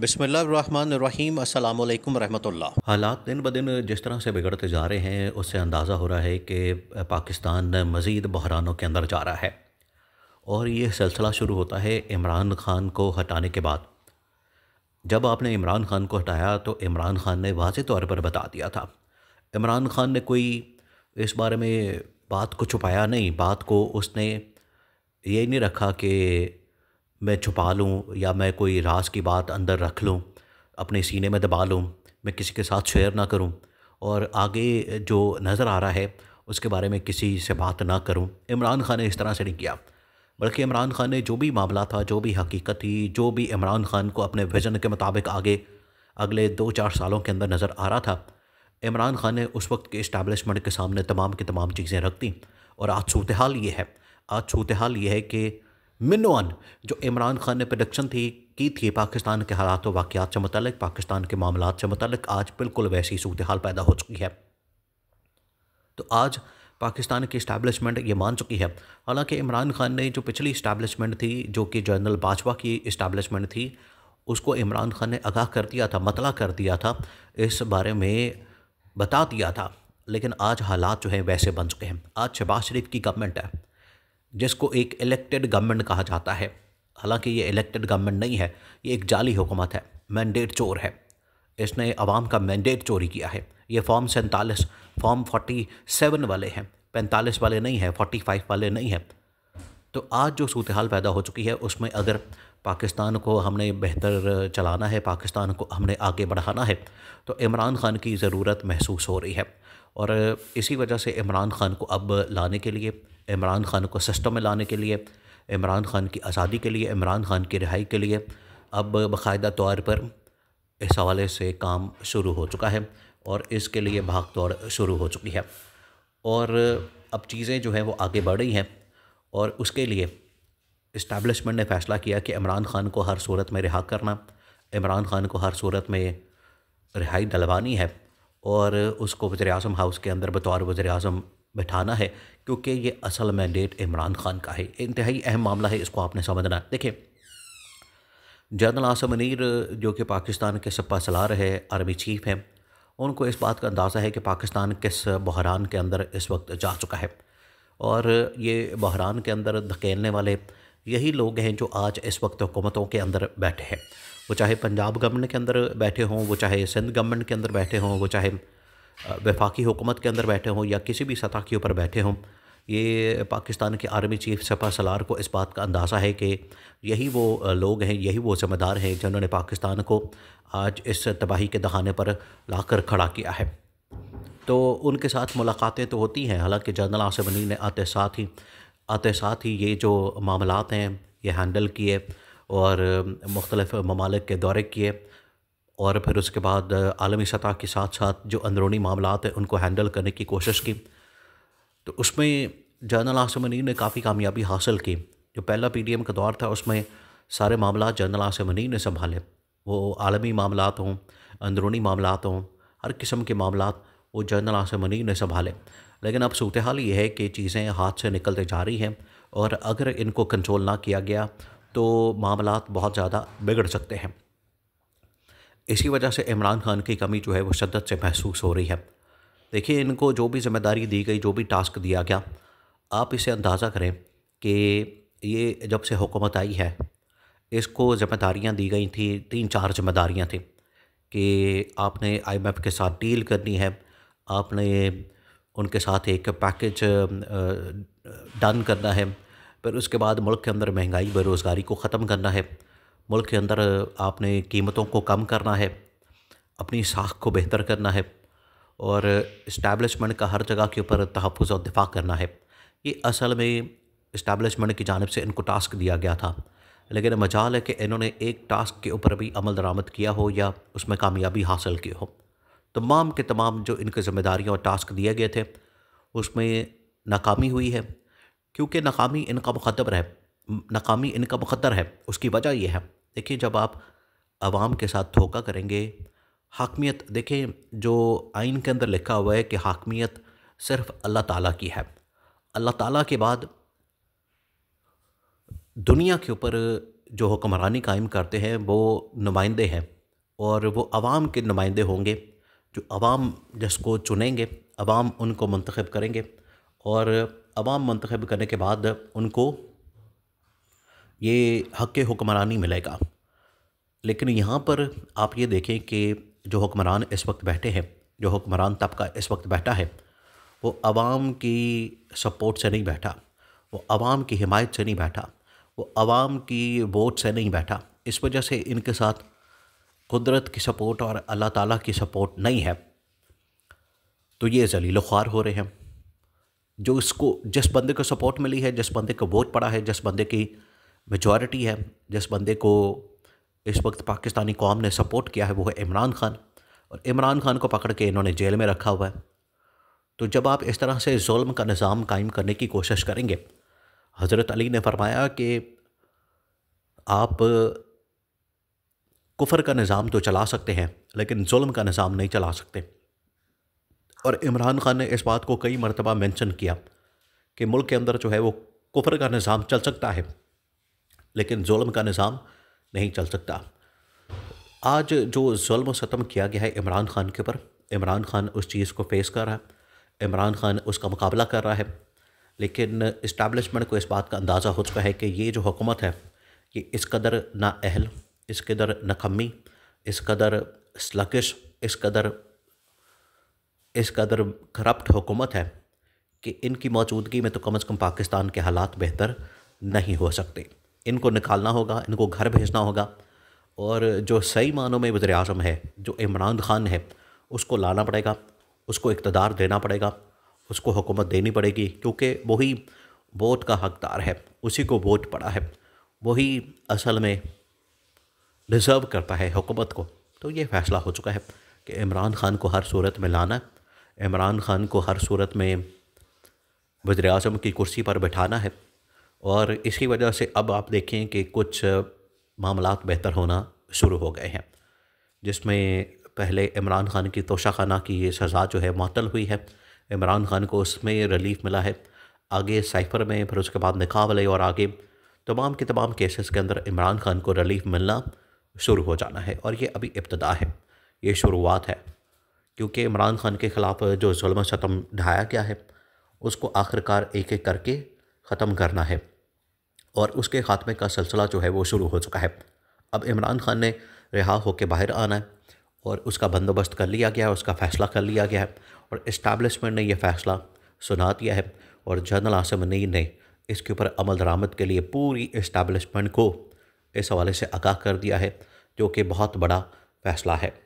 बसमीम अल्लाम रहमतुल्लाह हालात दिन ब दिन जिस तरह से बिगड़ते जा रहे हैं उससे अंदाज़ा हो रहा है कि पाकिस्तान मज़ीद बहरानों के अंदर जा रहा है और ये सिलसिला शुरू होता है इमरान खान को हटाने के बाद जब आपने इमरान खान को हटाया तो इमरान खान ने वाज तौर पर बता दिया था इमरान खान ने कोई इस बारे में बात को छुपाया नहीं बात को उसने ये नहीं रखा कि मैं छुपा लूँ या मैं कोई राज की बात अंदर रख लूँ अपने सीने में दबा लूँ मैं किसी के साथ शेयर ना करूँ और आगे जो नज़र आ रहा है उसके बारे में किसी से बात ना करूँ इमरान खान ने इस तरह से नहीं किया बल्कि इमरान खान ने जो भी मामला था जो भी हकीकत थी जो भी इमरान खान को अपने विजन के मुताबिक आगे अगले दो चार सालों के अंदर नज़र आ रहा था इमरान खान ने उस वक्त के इस्टेबलिशमेंट के सामने तमाम की तमाम चीज़ें रख दी और आज सूरत हाल ये है आज सूरत हाल ये है कि मिनोन जो इमरान खान ने प्रोडक्शन थी की थी पाकिस्तान के हालात व वाक़ात से मुतल पाकिस्तान के मामला से मुतल आज बिल्कुल वैसी सूरत हाल पैदा हो चुकी है तो आज पाकिस्तान की इस्टेबलिशमेंट ये मान चुकी है हालांकि इमरान खान ने जो पिछली इस्टेबलिशमेंट थी जो कि जनरल बाजवा की इस्टेबलिशमेंट थी उसको इमरान खान ने आगाह कर दिया था मतला कर दिया था इस बारे में बता दिया था लेकिन आज हालात जो हैं वैसे बन चुके हैं आज शहबाज शरीफ की गवर्नमेंट है जिसको एक इलेक्टेड गवर्नमेंट कहा जाता है हालांकि ये इलेक्टेड गवर्नमेंट नहीं है ये एक जाली हुकूमत है मैंडेट चोर है इसने आवाम का मैंडेट चोरी किया है ये फॉर्म सैंतालीस फॉर्म फोर्टी सेवन वाले हैं पैंतालीस वाले नहीं हैं फोर्टी फाइव वाले नहीं हैं तो आज जो सूरत हाल पैदा हो चुकी है उसमें अगर पाकिस्तान को हमने बेहतर चलाना है पाकिस्तान को हमने आगे बढ़ाना है तो इमरान ख़ान की ज़रूरत महसूस हो रही है और इसी वजह से इमरान ख़ान को अब लाने के लिए इमरान ख़ान को सिस्टम में लाने के लिए इमरान ख़ान की आज़ादी के लिए इमरान ख़ान की रिहाई के लिए अब बाकायदा तौर पर इस हवाले से काम शुरू हो चुका है और इसके लिए भाग दौड़ शुरू हो चुकी है और अब चीज़ें जो हैं वो आगे बढ़ रही हैं और उसके लिए इस्टबलिशमेंट ने फैसला किया कि इमरान खान को हर सूरत में रिहा करना इमरान खान को हर सूरत में रिहाई डलवानी है और उसको वज़र अजम हाउस के अंदर बतौर वज़र अजम बैठाना है क्योंकि ये असल मैंडेट इमरान खान का है इंतहाई अहम मामला है इसको आपने समझना देखें जनरल आसम अनीर जो कि पाकिस्तान के सपा सलार है आर्मी चीफ हैं उनको इस बात का अंदाज़ा है कि पाकिस्तान किस बहरान के अंदर इस वक्त जा चुका है और ये बहरान के अंदर धकेलने वाले यही लोग हैं जो आज इस वक्त हुकूमतों के अंदर बैठे हैं वो चाहे पंजाब गवर्नमेंट के अंदर बैठे हों वो चाहे सिंध गवर्नमेंट के अंदर बैठे हों वो चाहे वफाकी हुकूमत के अंदर बैठे हों या किसी भी सतह के ऊपर बैठे हों ये पाकिस्तान के आर्मी चीफ सपा सलार को इस बात का अंदाज़ा है कि यही वो लोग हैं यही वो ज़िम्मेदार हैं जिन्होंने पाकिस्तान को आज इस तबाही के दहाने पर लाकर खड़ा किया है तो उनके साथ मुलाकातें तो होती हैं हालांकि जनरल आसिफ अली ने आते साथ ही आते साथ ही ये जो मामलात हैं ये हैंडल किए और मुख्तलिफ ममालिक के दौरे किए और फिर उसके बाद आलमी सतह के साथ साथ जो अंदरूनी मामला हैं उनको हैंडल करने की कोशिश की तो उसमें जनरल आसम ने काफ़ी कामयाबी हासिल की जो पहला पी डी एम का दौर था उसमें सारे मामला जनरल आसम ने संभाले वो आलमी मामला हों अंदरूनी मामला हों हर किस्म के मामला वो जनरल असम्बली ने संभाले लेकिन अब सूरत हाल ये है कि चीज़ें हाथ से निकलते जा रही हैं और अगर इनको कंट्रोल ना किया गया तो मामला बहुत ज़्यादा बिगड़ सकते हैं इसी वजह से इमरान खान की कमी जो है वो शदत से महसूस हो रही है देखिए इनको जो भी जिम्मेदारी दी गई जो भी टास्क दिया गया आप इसे अंदाज़ा करें कि ये जब से हुकूमत आई है इसको जिम्मेदारियाँ दी गई थी तीन चार जिम्मेदारियाँ थी कि आपने आईएमएफ के साथ डील करनी है आपने उनके साथ एक पैकेज डन करना है फिर उसके बाद मुल्क के अंदर महंगाई बेरोज़गारी को ख़त्म करना है मुल्क के अंदर आपने कीमतों को कम करना है अपनी साख को बेहतर करना है और इस्टेबलिशमेंट का हर जगह के ऊपर तहफ़ और दिफा करना है ये असल में इस्टेबलिशमेंट की जानब से इनको टास्क दिया गया था लेकिन मजाल है कि इन्होंने एक टास्क के ऊपर भी अमल दरामद किया हो या उसमें कामयाबी हासिल की हो तमाम के तमाम जो इनके ज़िम्मेदारियाँ और टास्क दिए गए थे उसमें नाकामी हुई है क्योंकि नाकामी इनका मुखदर है नाकामी इनका मुखदर है उसकी वजह यह है देखिए जब आप आवाम के साथ धोखा करेंगे हाकमियत देखें जो आइन के अंदर लिखा हुआ है कि हाकमियत सिर्फ अल्लाह ताला की है अल्लाह ताला के बाद दुनिया के ऊपर जो हुक्मरानी कायम करते हैं वो नुमाइंदे हैं और वो आवाम के नुमाइंदे होंगे जो आवाम जिसको चुनेंगे आवाम उनको मंतखब करेंगे और आवाम मंतखब करने के बाद उनको ये हक़ हुक्मरानी मिलेगा लेकिन यहाँ पर आप ये देखें कि जो हुक्मरान इस वक्त बैठे हैं जो हुक्मरान तबका इस वक्त बैठा है वो आवाम की सपोर्ट से नहीं बैठा वो आवाम की हिमायत से नहीं बैठा वो आवाम की वोट से नहीं बैठा इस वजह से इनके साथ कुदरत की सपोर्ट और अल्लाह ताला की सपोर्ट नहीं है तो ये जलील ख्वार हो रहे हैं जो इसको जिस बंदे को सपोर्ट मिली है जिस बंदे को वोट पड़ा है जिस बंदे की मेजॉरिटी है जिस बंदे को इस वक्त पाकिस्तानी कौम ने सपोर्ट किया है वो है इमरान खान और इमरान खान को पकड़ के इन्होंने जेल में रखा हुआ है तो जब आप इस तरह से जुल्म का निज़ाम कायम करने की कोशिश करेंगे हज़रत अली ने फरमाया कि आप कुफर का निज़ाम तो चला सकते हैं लेकिन जुल्म का निज़ाम नहीं चला सकते और इमरान खान ने इस बात को कई मरतबा मेंशन किया कि मुल्क के अंदर जो है वो कुफर का निज़ाम चल सकता है लेकिन जुल्म का निज़ाम नहीं चल सकता आज जो जुल्म सतम किया गया है इमरान खान के ऊपर इमरान खान उस चीज़ को फेस कर रहा है इमरान खान उसका मुकाबला कर रहा है लेकिन इस्टबलिशमेंट को इस बात का अंदाज़ा हो चुका है कि ये जो हुकूमत है ये इस कदर नाअहल इस कदर नकमी इस कदर स्लकिश इस कदर इस कदर करप्ट हुकूमत है कि इनकी मौजूदगी में तो कम अज़ कम पाकिस्तान के हालात बेहतर नहीं हो सकते इनको निकालना होगा इनको घर भेजना होगा और जो सही मानों में वज़र अजम है जो इमरान खान है उसको लाना पड़ेगा उसको इकतदार देना पड़ेगा उसको हुकूमत देनी पड़ेगी क्योंकि वही वोट का हकदार है उसी को वोट पड़ा है वही असल में डिज़र्व करता है हुकूमत को तो ये फैसला हो चुका है कि इमरान ख़ान को हर सूरत में लाना इमरान ख़ान को हर सूरत में वज़र अजम की कुर्सी पर बैठाना है और इसी वजह से अब आप देखें कि कुछ मामला बेहतर होना शुरू हो गए हैं जिसमें पहले इमरान खान की तोशाखाना की ये सज़ा जो है मअतल हुई है इमरान खान को उसमें रिलीफ मिला है आगे साइफर में फिर उसके बाद निकाह वाले और आगे तमाम के तमाम केसेस के अंदर इमरान खान को रिलीफ मिलना शुरू हो जाना है और ये अभी इब्तदा है ये शुरुआत है क्योंकि इमरान खान के ख़िलाफ़ जो जुल्म शतम ढाया गया है उसको आखिरकार एक एक करके ख़त्म करना है और उसके खात्मे का सिलसिला जो है वो शुरू हो चुका है अब इमरान खान ने रिहा होकर बाहर आना है और उसका बंदोबस्त कर लिया गया है उसका फ़ैसला कर लिया गया है और इस्टबलिशमेंट ने यह फ़ैसला सुना दिया है और जनरल आसम नई ने इसके ऊपर अमल दरामद के लिए पूरी इस्टबलिशमेंट को इस हवाले से आगाह कर दिया है जो कि बहुत बड़ा फैसला है